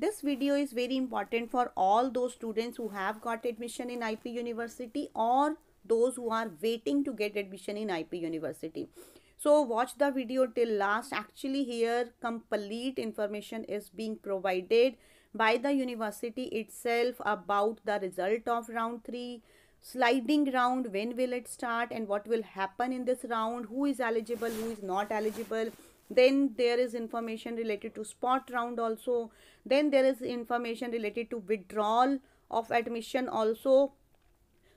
This video is very important for all those students who have got admission in IP University or those who are waiting to get admission in IP University. So watch the video till last. Actually here complete information is being provided by the university itself about the result of round 3, sliding round, when will it start and what will happen in this round, who is eligible, who is not eligible, then there is information related to spot round also then there is information related to withdrawal of admission also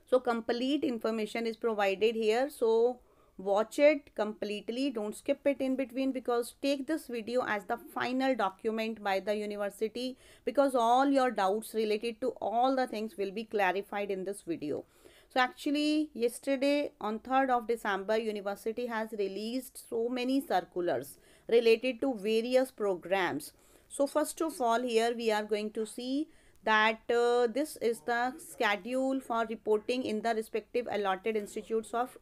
so complete information is provided here so watch it completely don't skip it in between because take this video as the final document by the university because all your doubts related to all the things will be clarified in this video so actually yesterday on 3rd of december university has released so many circulars related to various programs so first of all here we are going to see that uh, this is the schedule for reporting in the respective allotted institutes of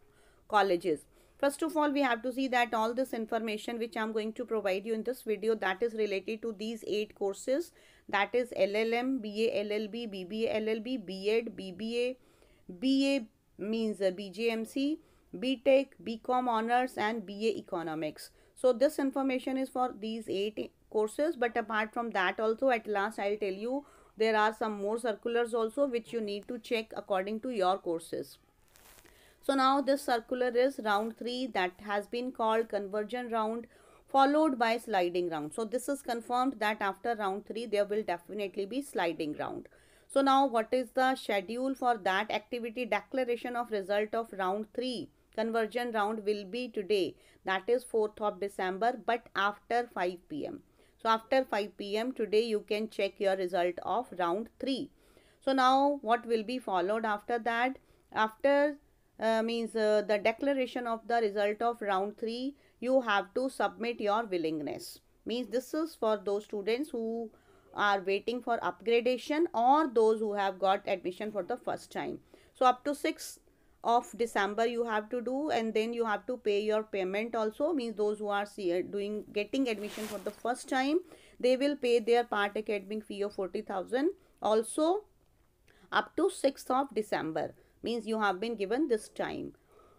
colleges first of all we have to see that all this information which i'm going to provide you in this video that is related to these eight courses that is llm ba llb bba llb bed bba BA means uh, BJMC, BTech, BCom Honors and BA Economics. So this information is for these eight courses but apart from that also at last I'll tell you there are some more circulars also which you need to check according to your courses. So now this circular is round 3 that has been called conversion round followed by sliding round. So this is confirmed that after round 3 there will definitely be sliding round. So now what is the schedule for that activity? Declaration of result of round 3. Conversion round will be today. That is 4th of December but after 5 p.m. So after 5 p.m. today you can check your result of round 3. So now what will be followed after that? After uh, means uh, the declaration of the result of round 3 you have to submit your willingness means this is for those students who are waiting for upgradation or those who have got admission for the first time. So up to 6th of December you have to do and then you have to pay your payment also means those who are uh, doing getting admission for the first time they will pay their part academic fee of 40,000 also up to 6th of December means you have been given this time.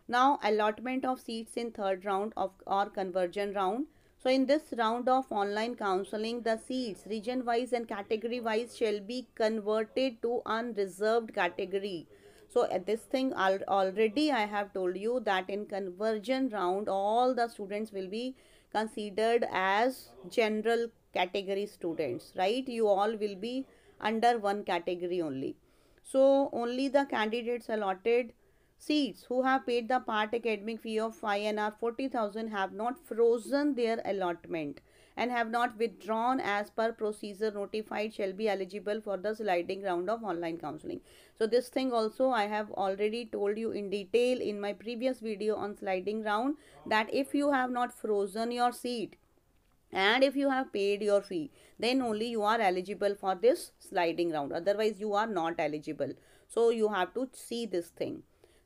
Now allotment of seats in third round of or conversion round so in this round of online counseling, the seats region wise and category wise shall be converted to unreserved category. So at this thing al already I have told you that in conversion round all the students will be considered as general category students, right? You all will be under one category only. So only the candidates allotted Seats who have paid the part academic fee of five are 40,000 have not frozen their allotment and have not withdrawn as per procedure notified shall be eligible for the sliding round of online counseling. So this thing also I have already told you in detail in my previous video on sliding round that if you have not frozen your seat and if you have paid your fee then only you are eligible for this sliding round otherwise you are not eligible so you have to see this thing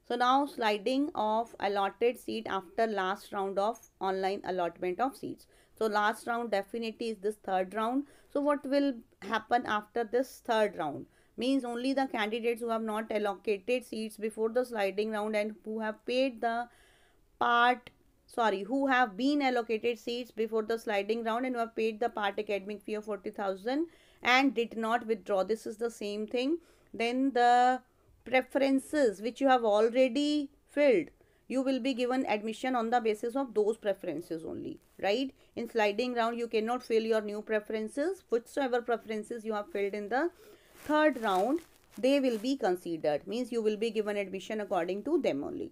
so now sliding of allotted seat after last round of online allotment of seats. So last round definitely is this third round. So what will happen after this third round? Means only the candidates who have not allocated seats before the sliding round and who have paid the part sorry who have been allocated seats before the sliding round and who have paid the part academic fee of 40000 and did not withdraw this is the same thing then the preferences which you have already filled you will be given admission on the basis of those preferences only right in sliding round you cannot fill your new preferences whichsoever preferences you have filled in the third round they will be considered means you will be given admission according to them only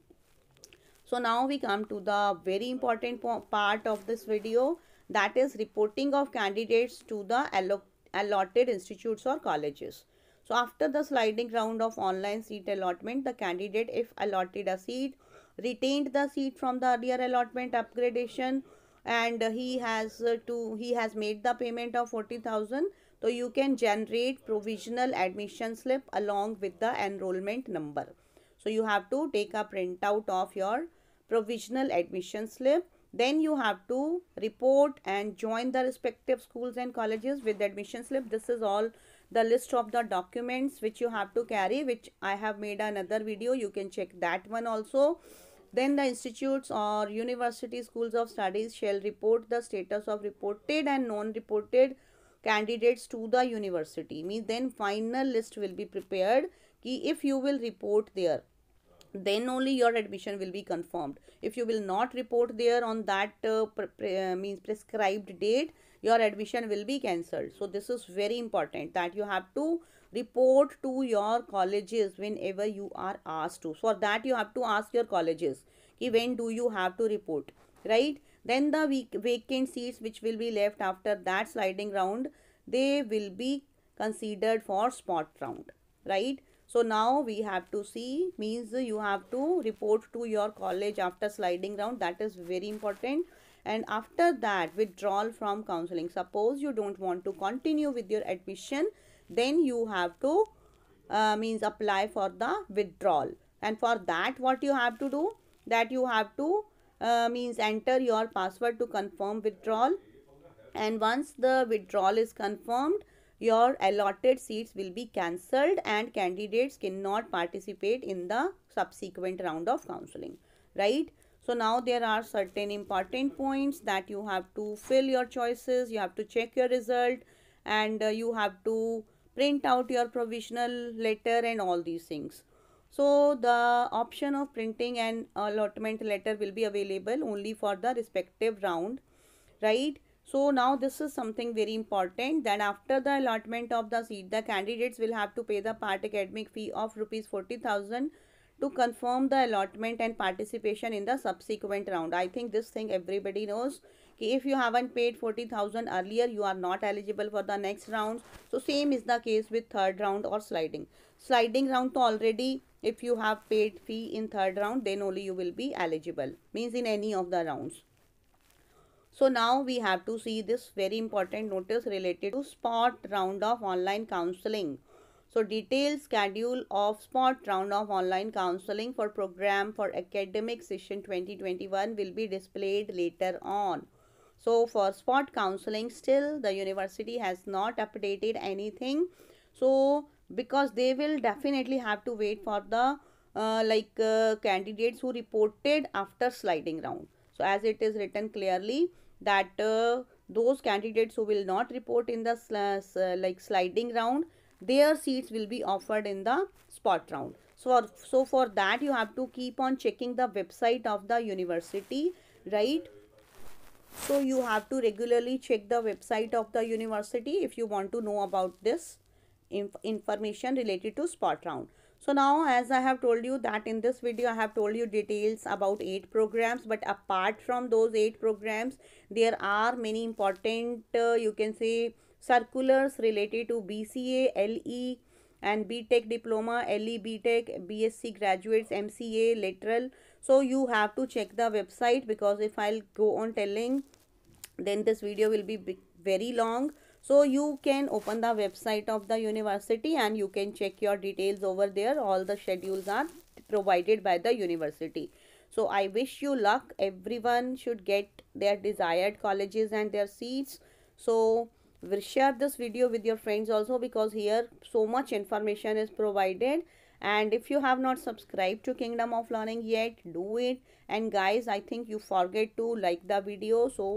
so now we come to the very important part of this video that is reporting of candidates to the allotted institutes or colleges so after the sliding round of online seat allotment, the candidate if allotted a seat retained the seat from the earlier allotment upgradation and he has to he has made the payment of 40000 so you can generate provisional admission slip along with the enrollment number so you have to take a printout of your provisional admission slip then you have to report and join the respective schools and colleges with admission slip this is all the list of the documents which you have to carry which I have made another video you can check that one also. Then the institutes or university schools of studies shall report the status of reported and non-reported candidates to the university. Means then final list will be prepared ki if you will report there then only your admission will be confirmed if you will not report there on that uh, pre uh, means prescribed date your admission will be cancelled so this is very important that you have to report to your colleges whenever you are asked to for that you have to ask your colleges ki when do you have to report right then the vacant seats which will be left after that sliding round they will be considered for spot round right so now we have to see means you have to report to your college after sliding round that is very important and after that withdrawal from counseling suppose you don't want to continue with your admission then you have to uh, means apply for the withdrawal and for that what you have to do that you have to uh, means enter your password to confirm withdrawal and once the withdrawal is confirmed your allotted seats will be cancelled and candidates cannot participate in the subsequent round of counseling right so now there are certain important points that you have to fill your choices, you have to check your result and uh, you have to print out your provisional letter and all these things. So the option of printing an allotment letter will be available only for the respective round, right? So now this is something very important that after the allotment of the seat, the candidates will have to pay the part academic fee of rupees 40,000 to confirm the allotment and participation in the subsequent round. I think this thing everybody knows. If you haven't paid 40,000 earlier, you are not eligible for the next round. So same is the case with third round or sliding. Sliding round already, if you have paid fee in third round, then only you will be eligible. Means in any of the rounds. So now we have to see this very important notice related to spot round of online counseling. So detailed schedule of spot round of online counseling for program for academic session 2021 will be displayed later on. So for spot counseling still the university has not updated anything. So because they will definitely have to wait for the uh, like uh, candidates who reported after sliding round. So as it is written clearly that uh, those candidates who will not report in the sl uh, like sliding round their seats will be offered in the spot round. So, or, so for that you have to keep on checking the website of the university, right? So you have to regularly check the website of the university if you want to know about this inf information related to spot round. So now as I have told you that in this video I have told you details about 8 programs but apart from those 8 programs there are many important uh, you can say circulars related to BCA, LE and BTech diploma, LE BTech, BSc graduates, MCA, lateral. So you have to check the website because if I'll go on telling then this video will be very long. So you can open the website of the university and you can check your details over there. All the schedules are provided by the university. So I wish you luck. Everyone should get their desired colleges and their seats. So share this video with your friends also because here so much information is provided and if you have not subscribed to kingdom of learning yet do it and guys i think you forget to like the video so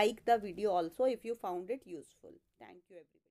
like the video also if you found it useful thank you everybody.